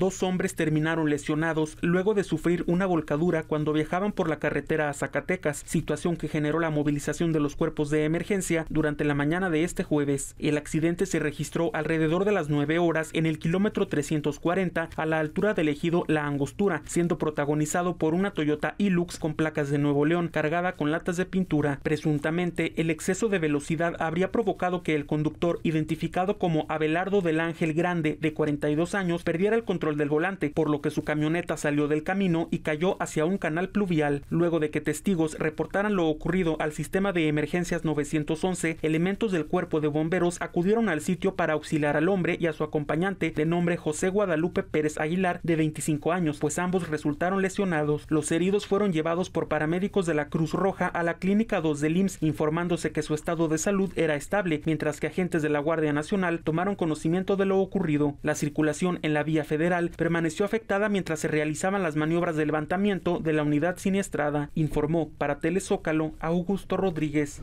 dos hombres terminaron lesionados luego de sufrir una volcadura cuando viajaban por la carretera a Zacatecas, situación que generó la movilización de los cuerpos de emergencia durante la mañana de este jueves. El accidente se registró alrededor de las 9 horas en el kilómetro 340 a la altura del ejido La Angostura, siendo protagonizado por una Toyota Hilux con placas de Nuevo León cargada con latas de pintura. Presuntamente, el exceso de velocidad habría provocado que el conductor, identificado como Abelardo del Ángel Grande, de 42 años, perdiera el control del volante, por lo que su camioneta salió del camino y cayó hacia un canal pluvial. Luego de que testigos reportaran lo ocurrido al sistema de emergencias 911, elementos del cuerpo de bomberos acudieron al sitio para auxiliar al hombre y a su acompañante de nombre José Guadalupe Pérez Aguilar, de 25 años, pues ambos resultaron lesionados. Los heridos fueron llevados por paramédicos de la Cruz Roja a la Clínica 2 del IMSS, informándose que su estado de salud era estable, mientras que agentes de la Guardia Nacional tomaron conocimiento de lo ocurrido. La circulación en la vía federal permaneció afectada mientras se realizaban las maniobras de levantamiento de la unidad siniestrada, informó para Telezócalo Augusto Rodríguez.